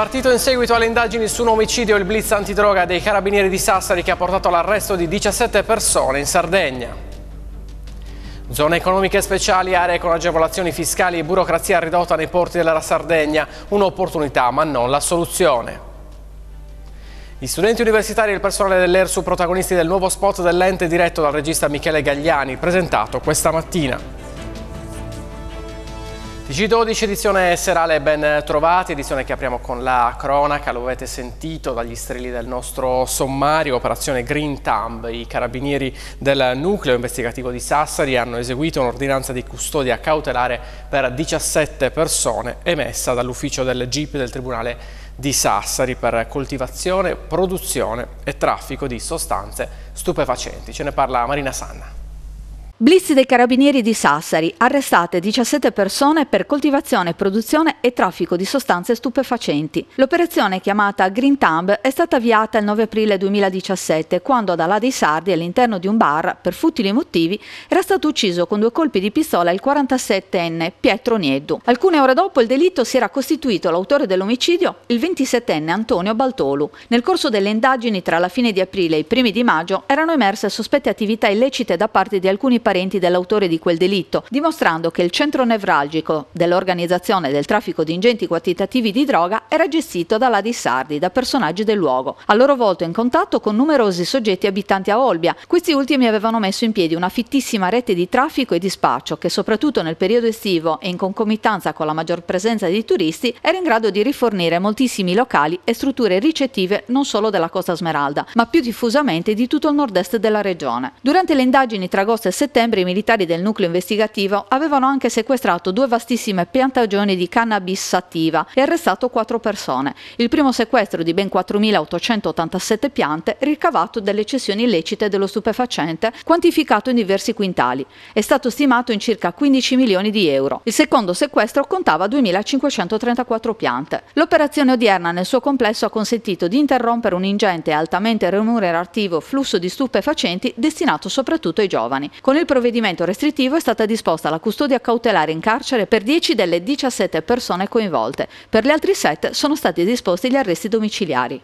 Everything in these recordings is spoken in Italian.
partito in seguito alle indagini su un omicidio il blitz antidroga dei carabinieri di Sassari che ha portato all'arresto di 17 persone in Sardegna. Zone economiche speciali, aree con agevolazioni fiscali e burocrazia ridotta nei porti della Sardegna, un'opportunità ma non la soluzione. Gli studenti universitari e il personale dell'ERSU protagonisti del nuovo spot dell'ente diretto dal regista Michele Gagliani, presentato questa mattina. TG12 edizione serale ben trovati, edizione che apriamo con la cronaca, lo avete sentito dagli strilli del nostro sommario, operazione Green Thumb, i carabinieri del nucleo investigativo di Sassari hanno eseguito un'ordinanza di custodia cautelare per 17 persone emessa dall'ufficio del GIP del Tribunale di Sassari per coltivazione, produzione e traffico di sostanze stupefacenti. Ce ne parla Marina Sanna. Blitz dei carabinieri di Sassari, arrestate 17 persone per coltivazione, produzione e traffico di sostanze stupefacenti. L'operazione chiamata Green Thumb è stata avviata il 9 aprile 2017 quando ad Alà dei Sardi all'interno di un bar, per futili motivi, era stato ucciso con due colpi di pistola il 47enne Pietro Nieddu. Alcune ore dopo il delitto si era costituito l'autore dell'omicidio, il 27enne Antonio Baltolu. Nel corso delle indagini tra la fine di aprile e i primi di maggio erano emerse sospette attività illecite da parte di alcuni parenti dell'autore di quel delitto, dimostrando che il centro nevralgico dell'organizzazione del traffico di ingenti quantitativi di droga era gestito dalla Di Sardi, da personaggi del luogo, a loro volta in contatto con numerosi soggetti abitanti a Olbia. Questi ultimi avevano messo in piedi una fittissima rete di traffico e di spaccio che soprattutto nel periodo estivo e in concomitanza con la maggior presenza di turisti era in grado di rifornire moltissimi locali e strutture ricettive non solo della Costa Smeralda, ma più diffusamente di tutto il nord-est della regione. Durante le indagini tra agosto e settembre settembre i militari del nucleo investigativo avevano anche sequestrato due vastissime piantagioni di cannabis sativa e arrestato quattro persone. Il primo sequestro di ben 4.887 piante ricavato dalle cessioni illecite dello stupefacente, quantificato in diversi quintali. È stato stimato in circa 15 milioni di euro. Il secondo sequestro contava 2.534 piante. L'operazione odierna nel suo complesso ha consentito di interrompere un ingente e altamente remunerativo flusso di stupefacenti destinato soprattutto ai giovani, con il provvedimento restrittivo è stata disposta la custodia cautelare in carcere per 10 delle 17 persone coinvolte. Per le altre 7 sono stati disposti gli arresti domiciliari.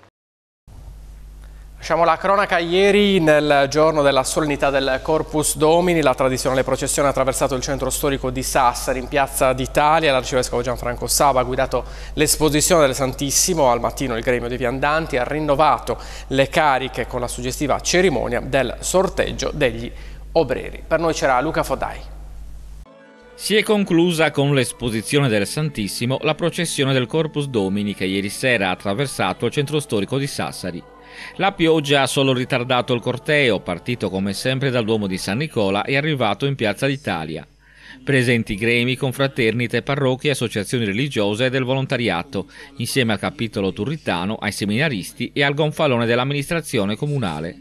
Lasciamo la cronaca ieri nel giorno della solennità del Corpus Domini, la tradizionale processione ha attraversato il centro storico di Sassari in Piazza d'Italia, l'arcivescovo Gianfranco Saba ha guidato l'esposizione del Santissimo, al mattino il gremio dei viandanti ha rinnovato le cariche con la suggestiva cerimonia del sorteggio degli Obreri. Per noi c'era Luca Fodai. Si è conclusa con l'esposizione del Santissimo la processione del Corpus Domini che ieri sera ha attraversato il centro storico di Sassari. La pioggia ha solo ritardato il corteo, partito come sempre dal Duomo di San Nicola e arrivato in Piazza d'Italia. Presenti gremi, confraternite, parrocchie, associazioni religiose e del volontariato, insieme al capitolo turritano, ai seminaristi e al gonfalone dell'amministrazione comunale.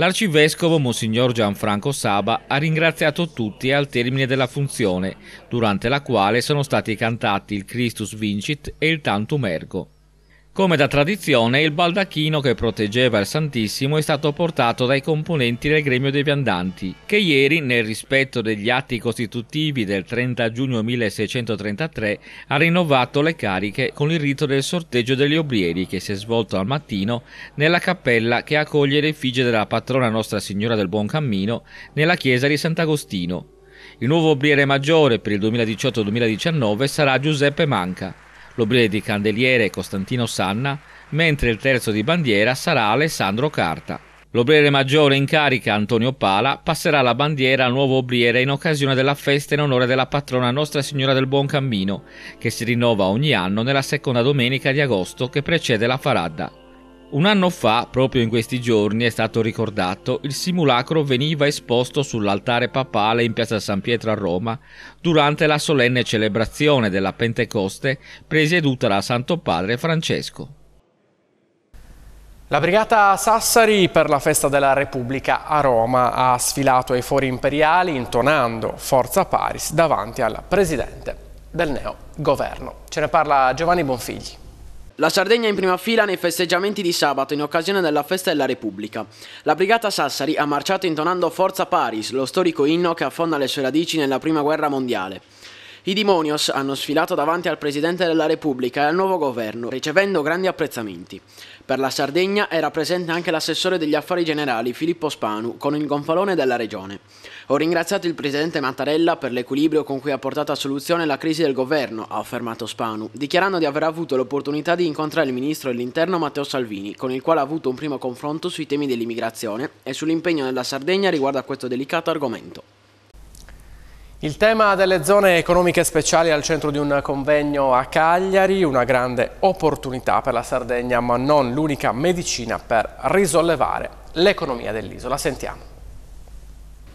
L'arcivescovo Monsignor Gianfranco Saba ha ringraziato tutti al termine della funzione, durante la quale sono stati cantati il Christus Vincit e il Tantum Ergo. Come da tradizione, il baldacchino che proteggeva il Santissimo è stato portato dai componenti del gremio dei viandanti, che ieri, nel rispetto degli atti costitutivi del 30 giugno 1633, ha rinnovato le cariche con il rito del sorteggio degli obrieri che si è svolto al mattino nella cappella che accoglie l'effigie della patrona Nostra Signora del Buon Cammino nella chiesa di Sant'Agostino. Il nuovo obriere maggiore per il 2018-2019 sarà Giuseppe Manca. L'obile di candeliere Costantino Sanna, mentre il terzo di bandiera sarà Alessandro Carta. L'obriere maggiore in carica, Antonio Pala, passerà la bandiera al nuovo obriere in occasione della festa in onore della patrona Nostra Signora del Buon Cammino, che si rinnova ogni anno nella seconda domenica di agosto che precede la faradda. Un anno fa, proprio in questi giorni, è stato ricordato, il simulacro veniva esposto sull'altare papale in piazza San Pietro a Roma durante la solenne celebrazione della Pentecoste presieduta da Santo Padre Francesco. La brigata Sassari per la festa della Repubblica a Roma ha sfilato ai fori imperiali intonando Forza Paris davanti al presidente del neo governo. Ce ne parla Giovanni Bonfigli. La Sardegna in prima fila nei festeggiamenti di sabato in occasione della Festa della Repubblica. La Brigata Sassari ha marciato intonando Forza Paris, lo storico inno che affonda le sue radici nella Prima Guerra Mondiale. I Dimonios hanno sfilato davanti al Presidente della Repubblica e al nuovo governo, ricevendo grandi apprezzamenti. Per la Sardegna era presente anche l'assessore degli affari generali Filippo Spanu con il gonfalone della regione. Ho ringraziato il presidente Mattarella per l'equilibrio con cui ha portato a soluzione la crisi del governo, ha affermato Spanu, dichiarando di aver avuto l'opportunità di incontrare il ministro dell'interno Matteo Salvini, con il quale ha avuto un primo confronto sui temi dell'immigrazione e sull'impegno della Sardegna riguardo a questo delicato argomento. Il tema delle zone economiche speciali è al centro di un convegno a Cagliari, una grande opportunità per la Sardegna, ma non l'unica medicina per risollevare l'economia dell'isola. Sentiamo.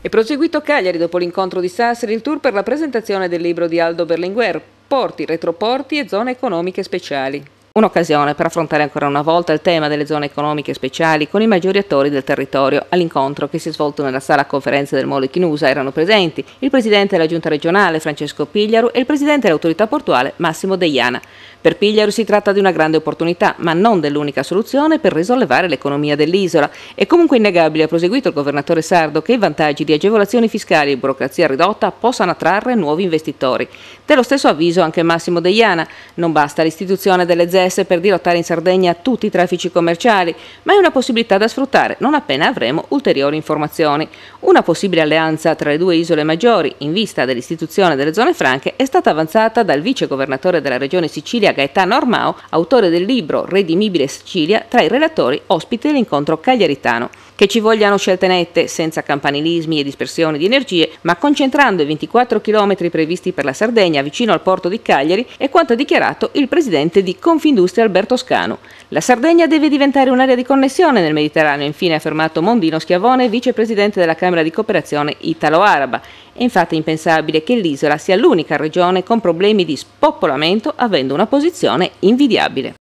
È proseguito Cagliari dopo l'incontro di Sassari il tour per la presentazione del libro di Aldo Berlinguer, Porti, retroporti e zone economiche speciali. Un'occasione per affrontare ancora una volta il tema delle zone economiche speciali con i maggiori attori del territorio. All'incontro che si è svolto nella sala conferenza del Molo Chinusa erano presenti il presidente della giunta regionale Francesco Pigliaru e il presidente dell'autorità portuale Massimo Deiana. Per Pigliaru si tratta di una grande opportunità, ma non dell'unica soluzione per risollevare l'economia dell'isola. È comunque innegabile, ha proseguito il governatore sardo, che i vantaggi di agevolazioni fiscali e burocrazia ridotta possano attrarre nuovi investitori. Dello stesso avviso anche Massimo Deiana, non basta l'istituzione delle ZES per dirottare in Sardegna tutti i traffici commerciali, ma è una possibilità da sfruttare non appena avremo ulteriori informazioni. Una possibile alleanza tra le due isole maggiori in vista dell'istituzione delle zone franche è stata avanzata dal vice governatore della regione Sicilia Gaetano Armao, autore del libro Redimibile Sicilia, tra i relatori ospite dell'incontro cagliaritano che ci vogliano scelte nette, senza campanilismi e dispersioni di energie, ma concentrando i 24 km previsti per la Sardegna vicino al porto di Cagliari è quanto ha dichiarato il presidente di Confindustria Alberto Scano. La Sardegna deve diventare un'area di connessione nel Mediterraneo, infine ha affermato Mondino Schiavone, vicepresidente della Camera di Cooperazione Italo-Araba. È infatti impensabile che l'isola sia l'unica regione con problemi di spopolamento avendo una posizione invidiabile.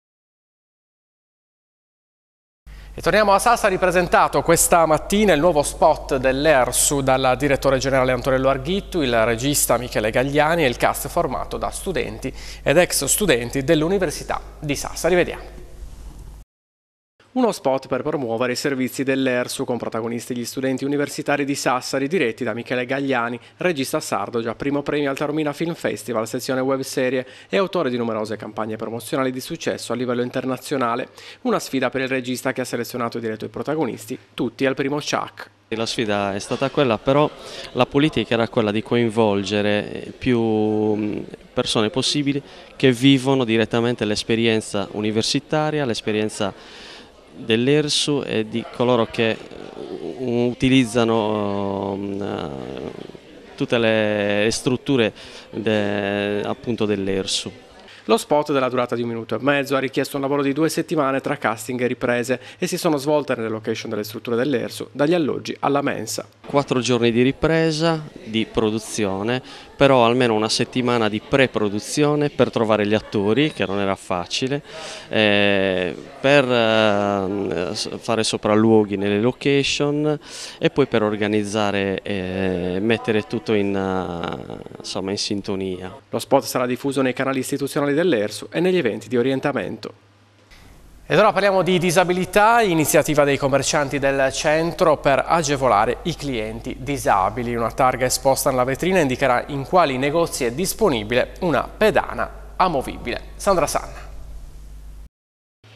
E torniamo a Sassari, presentato questa mattina il nuovo spot dell'ERSU dal direttore generale Antonello Arghittu, il regista Michele Gagliani e il cast formato da studenti ed ex studenti dell'Università di Sassari. Vediamo. Uno spot per promuovere i servizi dell'ERSU con protagonisti gli studenti universitari di Sassari diretti da Michele Gagliani, regista sardo già primo premio al Taormina Film Festival, sezione webserie e autore di numerose campagne promozionali di successo a livello internazionale. Una sfida per il regista che ha selezionato e diretto i protagonisti, tutti al primo Chuck. La sfida è stata quella, però la politica era quella di coinvolgere più mm, persone possibili che vivono direttamente l'esperienza universitaria, l'esperienza dell'ERSU e di coloro che eh, utilizzano mm, eh, tutte le strutture de, dell'ERSU. Lo spot della durata di un minuto e mezzo ha richiesto un lavoro di due settimane tra casting e riprese e si sono svolte nelle location delle strutture dell'ERSU, dagli alloggi alla mensa. Quattro giorni di ripresa, di produzione, però almeno una settimana di pre-produzione per trovare gli attori, che non era facile, eh, per eh, fare sopralluoghi nelle location e poi per organizzare e eh, mettere tutto in, eh, insomma, in sintonia. Lo spot sarà diffuso nei canali istituzionali dell'ERSU e negli eventi di orientamento. Ed ora parliamo di disabilità, iniziativa dei commercianti del centro per agevolare i clienti disabili. Una targa esposta nella vetrina indicherà in quali negozi è disponibile una pedana amovibile. Sandra Sanna.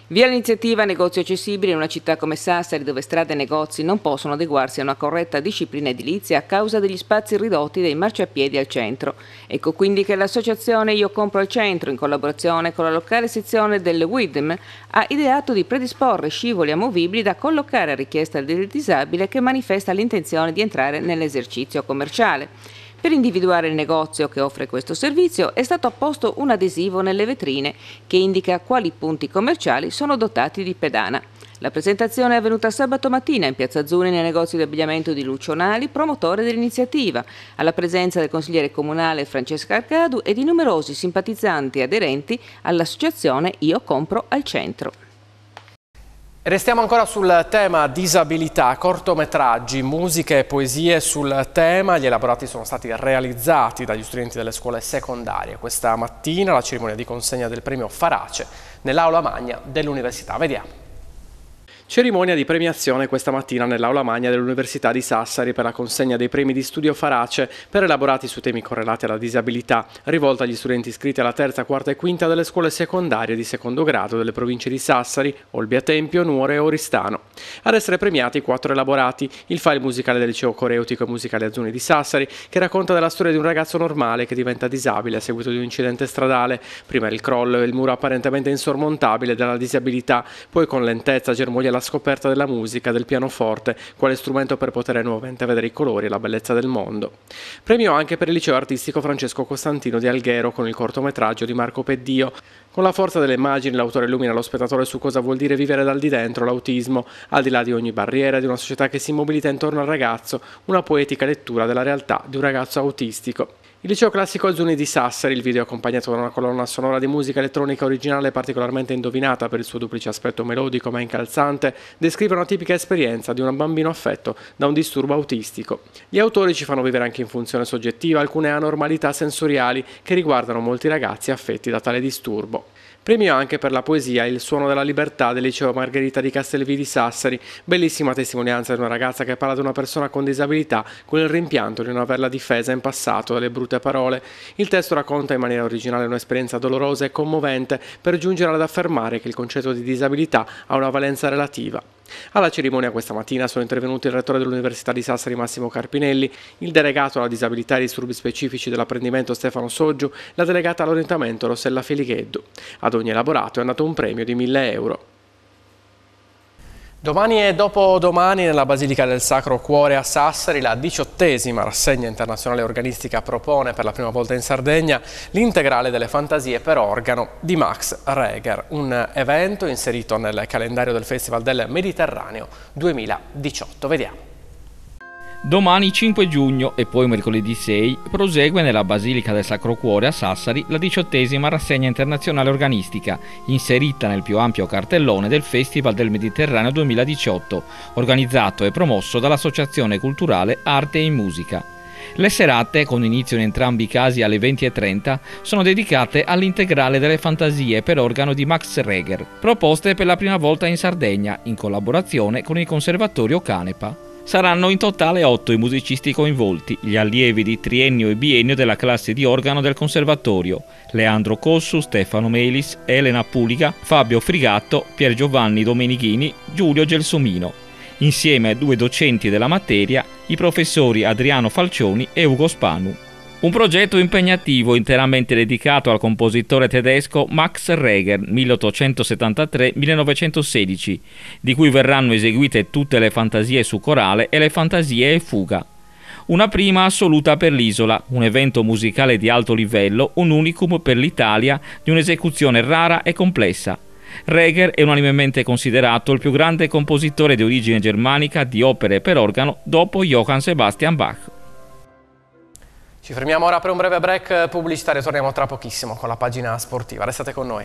Via l'iniziativa Negozi accessibili in una città come Sassari dove strade e negozi non possono adeguarsi a una corretta disciplina edilizia a causa degli spazi ridotti dei marciapiedi al centro. Ecco quindi che l'associazione Io Compro al Centro in collaborazione con la locale sezione del WIDM ha ideato di predisporre scivoli amovibili da collocare a richiesta del disabile che manifesta l'intenzione di entrare nell'esercizio commerciale. Per individuare il negozio che offre questo servizio è stato apposto un adesivo nelle vetrine che indica quali punti commerciali sono dotati di pedana. La presentazione è avvenuta sabato mattina in Piazza Azzurri nel negozio di abbigliamento di Lucio Nali, promotore dell'iniziativa, alla presenza del consigliere comunale Francesca Arcadu e di numerosi simpatizzanti aderenti all'associazione Io Compro al Centro. Restiamo ancora sul tema disabilità, cortometraggi, musiche e poesie sul tema, gli elaborati sono stati realizzati dagli studenti delle scuole secondarie. Questa mattina la cerimonia di consegna del premio Farace nell'aula magna dell'università. Vediamo. Cerimonia di premiazione questa mattina nell'aula magna dell'Università di Sassari per la consegna dei premi di studio Farace per elaborati su temi correlati alla disabilità, rivolta agli studenti iscritti alla terza, quarta e quinta delle scuole secondarie di secondo grado delle province di Sassari, Olbia Tempio, Nuore e Oristano. Ad essere premiati quattro elaborati, il file musicale del liceo coreutico e musicale Azzuni di Sassari, che racconta della storia di un ragazzo normale che diventa disabile a seguito di un incidente stradale, prima il crollo e il muro apparentemente insormontabile della disabilità, poi con lentezza, germoglia la scoperta della musica, del pianoforte, quale strumento per poter nuovamente vedere i colori e la bellezza del mondo. Premio anche per il liceo artistico Francesco Costantino di Alghero con il cortometraggio di Marco Peddio. Con la forza delle immagini l'autore illumina lo spettatore su cosa vuol dire vivere dal di dentro l'autismo, al di là di ogni barriera di una società che si mobilita intorno al ragazzo, una poetica lettura della realtà di un ragazzo autistico. Il liceo classico Azzuni di Sassari, il video accompagnato da una colonna sonora di musica elettronica originale particolarmente indovinata per il suo duplice aspetto melodico ma incalzante, descrive una tipica esperienza di un bambino affetto da un disturbo autistico. Gli autori ci fanno vivere anche in funzione soggettiva alcune anormalità sensoriali che riguardano molti ragazzi affetti da tale disturbo. Premio anche per la poesia Il suono della libertà del liceo Margherita di Castelvi di Sassari, bellissima testimonianza di una ragazza che parla di una persona con disabilità con il rimpianto di non averla difesa in passato dalle brutte parole. Il testo racconta in maniera originale un'esperienza dolorosa e commovente per giungere ad affermare che il concetto di disabilità ha una valenza relativa. Alla cerimonia questa mattina sono intervenuti il rettore dell'Università di Sassari Massimo Carpinelli, il delegato alla disabilità e disturbi specifici dell'apprendimento Stefano Soggiu, la delegata all'orientamento Rossella Felicheddu. Ad ogni elaborato è andato un premio di 1000 euro. Domani e dopodomani nella Basilica del Sacro Cuore a Sassari la diciottesima rassegna internazionale organistica propone per la prima volta in Sardegna l'integrale delle fantasie per organo di Max Reger, un evento inserito nel calendario del Festival del Mediterraneo 2018. Vediamo. Domani 5 giugno e poi mercoledì 6 prosegue nella Basilica del Sacro Cuore a Sassari la diciottesima rassegna internazionale organistica, inserita nel più ampio cartellone del Festival del Mediterraneo 2018, organizzato e promosso dall'Associazione Culturale Arte e Musica. Le serate, con inizio in entrambi i casi alle 20.30, sono dedicate all'integrale delle fantasie per organo di Max Reger, proposte per la prima volta in Sardegna in collaborazione con il Conservatorio Canepa. Saranno in totale otto i musicisti coinvolti, gli allievi di triennio e biennio della classe di organo del conservatorio, Leandro Cossu, Stefano Melis, Elena Puliga, Fabio Frigatto, Pier Giovanni Domenichini, Giulio Gelsomino. Insieme a due docenti della materia, i professori Adriano Falcioni e Ugo Spanu. Un progetto impegnativo interamente dedicato al compositore tedesco Max Reger 1873-1916, di cui verranno eseguite tutte le fantasie su corale e le fantasie e fuga. Una prima assoluta per l'isola, un evento musicale di alto livello, un unicum per l'Italia di un'esecuzione rara e complessa. Reger è unanimemente considerato il più grande compositore di origine germanica di opere per organo dopo Johann Sebastian Bach. Ci fermiamo ora per un breve break pubblicitario e torniamo tra pochissimo con la pagina sportiva. Restate con noi.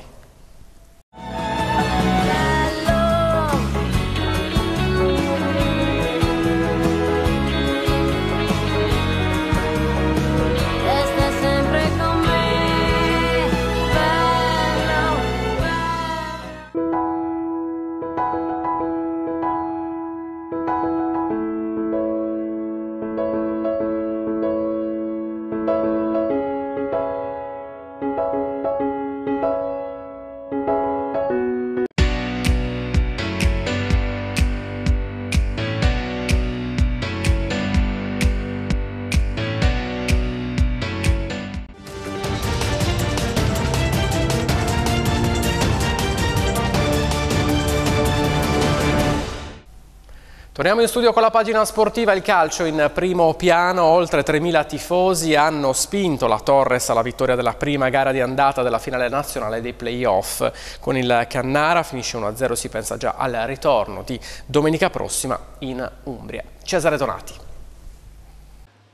Torniamo in studio con la pagina sportiva, il calcio in primo piano, oltre 3.000 tifosi hanno spinto la Torres alla vittoria della prima gara di andata della finale nazionale dei playoff. Con il Cannara finisce 1-0, si pensa già al ritorno di domenica prossima in Umbria. Cesare Donati.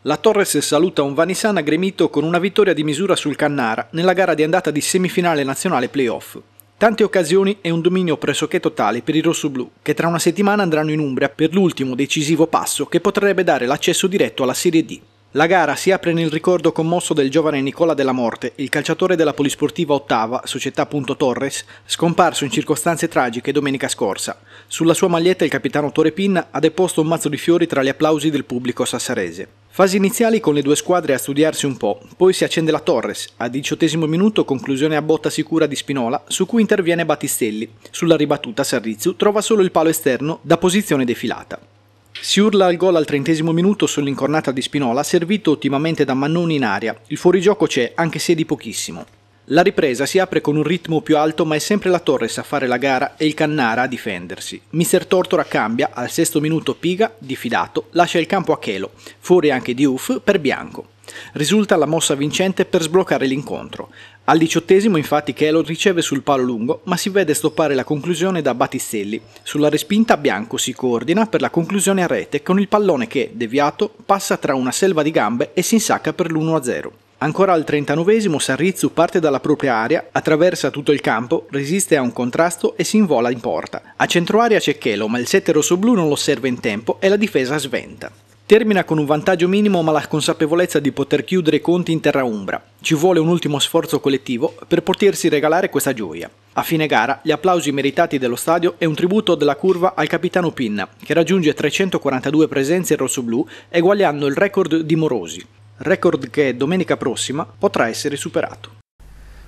La Torres saluta un Vanisana gremito con una vittoria di misura sul Cannara nella gara di andata di semifinale nazionale playoff. Tante occasioni e un dominio pressoché totale per i rossoblù, che tra una settimana andranno in Umbria per l'ultimo decisivo passo che potrebbe dare l'accesso diretto alla Serie D. La gara si apre nel ricordo commosso del giovane Nicola della Morte, il calciatore della Polisportiva Ottava, società Punto Torres, scomparso in circostanze tragiche domenica scorsa. Sulla sua maglietta il capitano Torre Pinna ha deposto un mazzo di fiori tra gli applausi del pubblico sassarese. Fasi iniziali con le due squadre a studiarsi un po', poi si accende la Torres, a diciottesimo minuto conclusione a botta sicura di Spinola, su cui interviene Battistelli. Sulla ribattuta Sarrizio trova solo il palo esterno da posizione defilata. Si urla al gol al trentesimo minuto sull'incornata di Spinola, servito ottimamente da Mannoni in aria. Il fuorigioco c'è, anche se di pochissimo. La ripresa si apre con un ritmo più alto ma è sempre la Torres a fare la gara e il Cannara a difendersi. Mister Tortora cambia, al sesto minuto Piga, diffidato, lascia il campo a Chelo, fuori anche di Uff per Bianco. Risulta la mossa vincente per sbloccare l'incontro. Al diciottesimo infatti Chelo riceve sul palo lungo ma si vede stoppare la conclusione da Battistelli. Sulla respinta Bianco si coordina per la conclusione a rete con il pallone che, deviato, passa tra una selva di gambe e si insacca per l'1-0. Ancora al 39 esimo Sarrizu parte dalla propria area, attraversa tutto il campo, resiste a un contrasto e si invola in porta. A centroaria c'è Chelo, ma il 7 rossoblù non lo serve in tempo e la difesa sventa. Termina con un vantaggio minimo ma la consapevolezza di poter chiudere i conti in terra umbra. Ci vuole un ultimo sforzo collettivo per potersi regalare questa gioia. A fine gara, gli applausi meritati dello stadio e un tributo della curva al capitano Pinna, che raggiunge 342 presenze in rossoblù, eguagliando il record di Morosi record che domenica prossima potrà essere superato.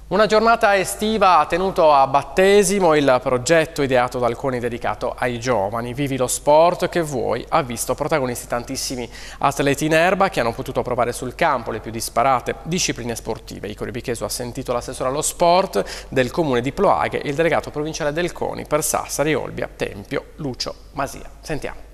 Una giornata estiva ha tenuto a battesimo il progetto ideato da Alconi dedicato ai giovani. Vivi lo sport che vuoi ha visto protagonisti tantissimi atleti in erba che hanno potuto provare sul campo le più disparate discipline sportive. Icori Bicheso ha sentito l'assessore allo sport del comune di Ploaghe e il delegato provinciale del CONI per Sassari, Olbia, Tempio, Lucio Masia. Sentiamo.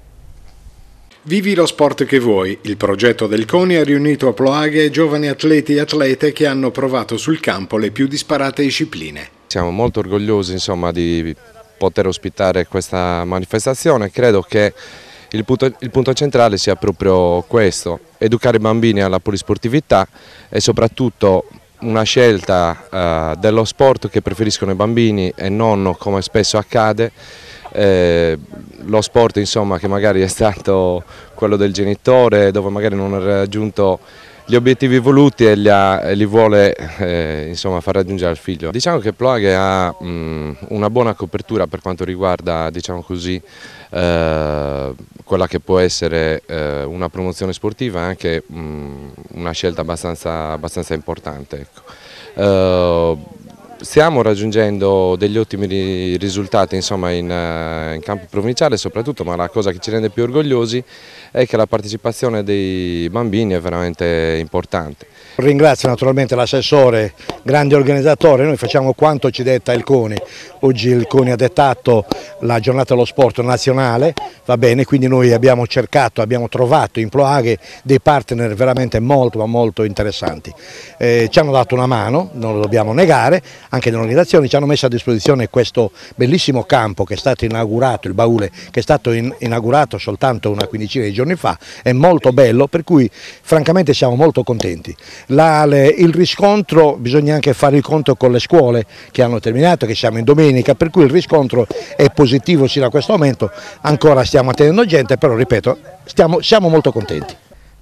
Vivi lo sport che vuoi. Il progetto del CONI ha riunito a Ploaghe giovani atleti e atlete che hanno provato sul campo le più disparate discipline. Siamo molto orgogliosi insomma, di poter ospitare questa manifestazione. Credo che il punto, il punto centrale sia proprio questo, educare i bambini alla polisportività e soprattutto una scelta eh, dello sport che preferiscono i bambini e non, come spesso accade, eh, lo sport insomma, che magari è stato quello del genitore dove magari non ha raggiunto gli obiettivi voluti e li, ha, li vuole eh, insomma, far raggiungere al figlio. Diciamo che Ploaghe ha mh, mm, una buona copertura per quanto riguarda diciamo così, eh, quella che può essere eh, una promozione sportiva e anche mh, mm, una scelta abbastanza, abbastanza importante. Ecco. Eh, stiamo raggiungendo degli ottimi risultati insomma, in, eh, in campo provinciale soprattutto, ma la cosa che ci rende più orgogliosi e che la partecipazione dei bambini è veramente importante. Ringrazio naturalmente l'assessore, grande organizzatore, noi facciamo quanto ci detta il CONI, oggi il CONI ha dettato la giornata dello sport nazionale, va bene, quindi noi abbiamo cercato, abbiamo trovato in Ploaghe dei partner veramente molto ma molto interessanti, eh, ci hanno dato una mano, non lo dobbiamo negare, anche le organizzazioni ci hanno messo a disposizione questo bellissimo campo che è stato inaugurato, il baule che è stato in, inaugurato soltanto una quindicina di giorni giorni fa, è molto bello, per cui francamente siamo molto contenti. La, le, il riscontro, bisogna anche fare il conto con le scuole che hanno terminato, che siamo in domenica, per cui il riscontro è positivo sino a questo momento, ancora stiamo attendendo gente, però ripeto, stiamo, siamo molto contenti.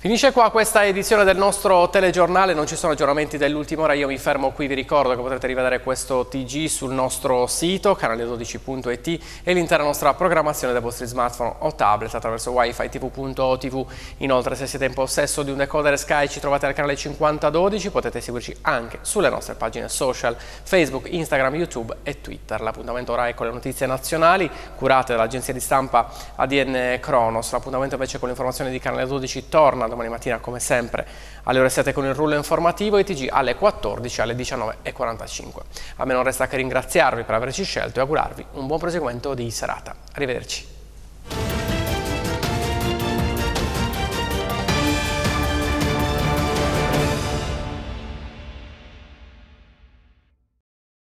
Finisce qua questa edizione del nostro telegiornale, non ci sono aggiornamenti dell'ultima ora, io mi fermo qui, vi ricordo che potrete rivedere questo TG sul nostro sito canale12.it e l'intera nostra programmazione dai vostri smartphone o tablet attraverso wifi tv.tv. Inoltre se siete in possesso di un decoder Sky ci trovate al canale 5012, potete seguirci anche sulle nostre pagine social Facebook, Instagram, YouTube e Twitter. L'appuntamento ora è con le notizie nazionali curate dall'agenzia di stampa ADN Cronos, l'appuntamento invece con l'informazione di Canale 12 torna domani mattina come sempre alle ore 7 con il rullo informativo e TG alle 14 alle 19.45. A me non resta che ringraziarvi per averci scelto e augurarvi un buon proseguimento di serata. Arrivederci.